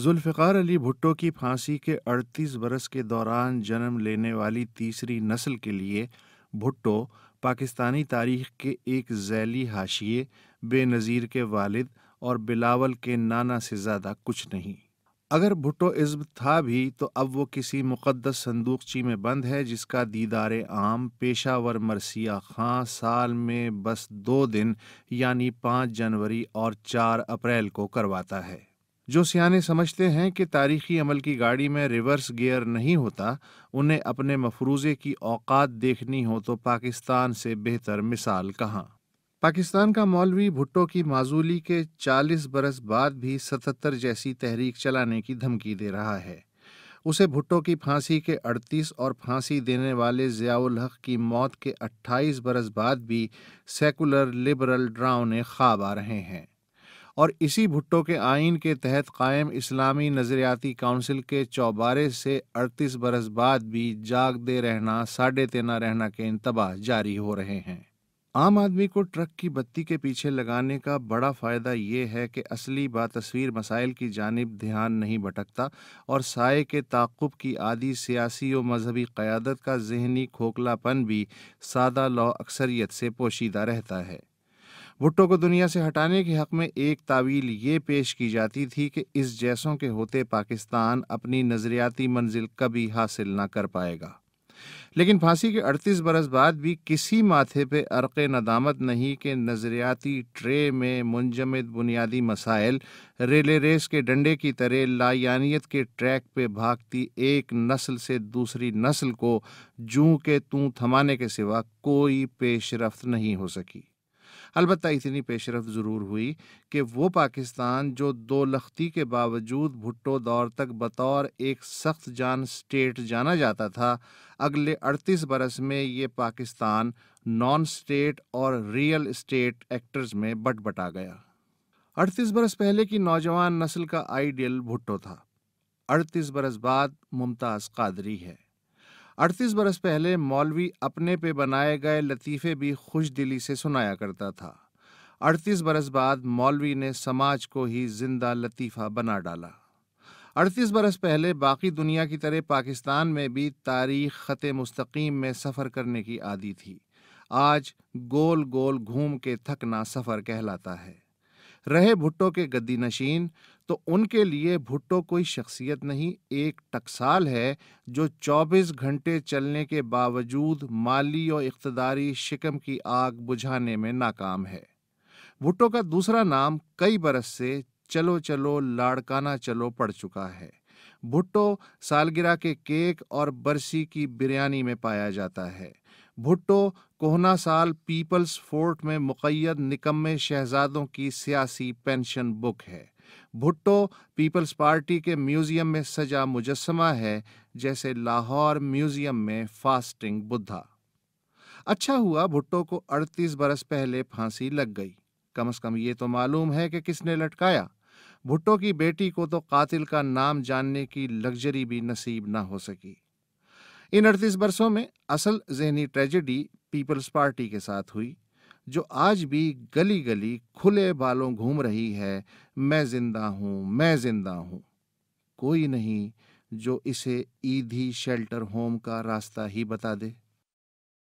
ذوالفقار علی بھٹو کی پھانسی کے اڑتیس برس کے دوران جنم لینے والی تیسری نسل کے لیے بھٹو پاکستانی تاریخ کے ایک ذیلی حاشیے بے نظیر کے والد اور بلاول کے نانا سے زیادہ کچھ نہیں اگر بھٹو عزب تھا بھی تو اب وہ کسی مقدس صندوقچی میں بند ہے جس کا دیدار عام پیشہ ور مرثیہ خاں سال میں بس دو دن یعنی پانچ جنوری اور چار اپریل کو کرواتا ہے جو سیانے سمجھتے ہیں کہ تاریخی عمل کی گاڑی میں ریورس گیئر نہیں ہوتا انہیں اپنے مفروضے کی اوقات دیکھنی ہو تو پاکستان سے بہتر مثال کہاں پاکستان کا مولوی بھٹو کی معذولی کے چالیس برس بعد بھی ستتر جیسی تحریک چلانے کی دھمکی دے رہا ہے اسے بھٹو کی پھانسی کے اڑتیس اور پھانسی دینے والے ضیاء الحق کی موت کے اٹھائیس برس بعد بھی سیکولر لبرل ڈراؤنے خواب آ رہے ہیں اور اسی بھٹو کے آئین کے تحت قائم اسلامی نظریاتی کونسل کے چوبارے سے اڑتیس برس بعد بھی جاگ دے رہنا ساڑھے تینا رہنا کے انتباہ جاری ہو رہے ہیں عام آدمی کو ٹرک کی بتی کے پیچھے لگانے کا بڑا فائدہ یہ ہے کہ اصلی با تصویر مسائل کی جانب دھیان نہیں بھٹکتا اور سائے کے تعقب کی عادی سیاسی و مذہبی قیادت کا ذہنی کھوکھلا پن بھی سادہ لو اکثریت سے پوشیدہ رہتا ہے بھٹو کو دنیا سے ہٹانے کے حق میں ایک تعویل یہ پیش کی جاتی تھی کہ اس جیسوں کے ہوتے پاکستان اپنی نظریاتی منزل کبھی حاصل نہ کر پائے گا لیکن پھانسی کے اڑتیس برس بعد بھی کسی ماتھے پہ عرق ندامت نہیں کہ نظریاتی ٹرے میں منجمد بنیادی مسائل ریلے ریس کے ڈنڈے کی طرح لایانیت کے ٹریک پہ بھاگتی ایک نسل سے دوسری نسل کو جوں کہ توں تھمانے کے سوا کوئی پیش رفت نہیں ہو سکی البتہ اتنی پیش رفت ضرور ہوئی کہ وہ پاکستان جو دو لختی کے باوجود بھٹو دور تک بطور ایک سخت جان سٹیٹ جانا جاتا تھا اگلے اڑتیس برس میں یہ پاکستان نان سٹیٹ اور ریئل اسٹیٹ ایکٹرز میں بٹ بٹا گیا اڑتیس برس پہلے کی نوجوان نسل کا آئیڈیل بھٹو تھا اڑتیس برس بعد ممتاز قادری ہے اڑتیس برس پہلے مولوی اپنے پہ بنائے گئے لطیفے بھی خوش دلی سے سنایا کرتا تھا اڑتیس برس بعد مولوی نے سماج کو ہی زندہ لطیفہ بنا ڈالا اڑتیس برس پہلے باقی دنیا کی طرح پاکستان میں بھی تاریخ خط مستقیم میں سفر کرنے کی عادی تھی آج گول گول گھوم کے تھکنا سفر کہلاتا ہے رہے بھٹو کے گدی نشین تو ان کے لیے بھٹو کوئی شخصیت نہیں ایک ٹکسال ہے جو چوبیس گھنٹے چلنے کے باوجود مالی اور اقتداری شکم کی آگ بجھانے میں ناکام ہے بھٹو کا دوسرا نام کئی برس سے چلو چلو لاڑکانہ چلو پڑ چکا ہے بھٹو سالگرہ کے کیک اور برسی کی بریانی میں پایا جاتا ہے بھٹو کوہنا سال پیپلز فورٹ میں مقید نکمے شہزادوں کی سیاسی پینشن بک ہے بھٹو پیپلز پارٹی کے میوزیم میں سجا مجسمہ ہے جیسے لاہور میوزیم میں فاسٹنگ بدھا اچھا ہوا بھٹو کو اڑتیس برس پہلے پھانسی لگ گئی کم از کم یہ تو معلوم ہے کہ کس نے لٹکایا بھٹو کی بیٹی کو تو قاتل کا نام جاننے کی لگژری بھی نصیب نہ ہو سکی ان اڑتیس برسوں میں اصل ذہنی ٹریجڈی پیپلز پارٹی کے ساتھ ہوئی جو آج بھی گلی گلی کھلے بالوں گھوم رہی ہے میں زندہ ہوں میں زندہ ہوں کوئی نہیں جو اسے ایدھی شیلٹر ہوم کا راستہ ہی بتا دے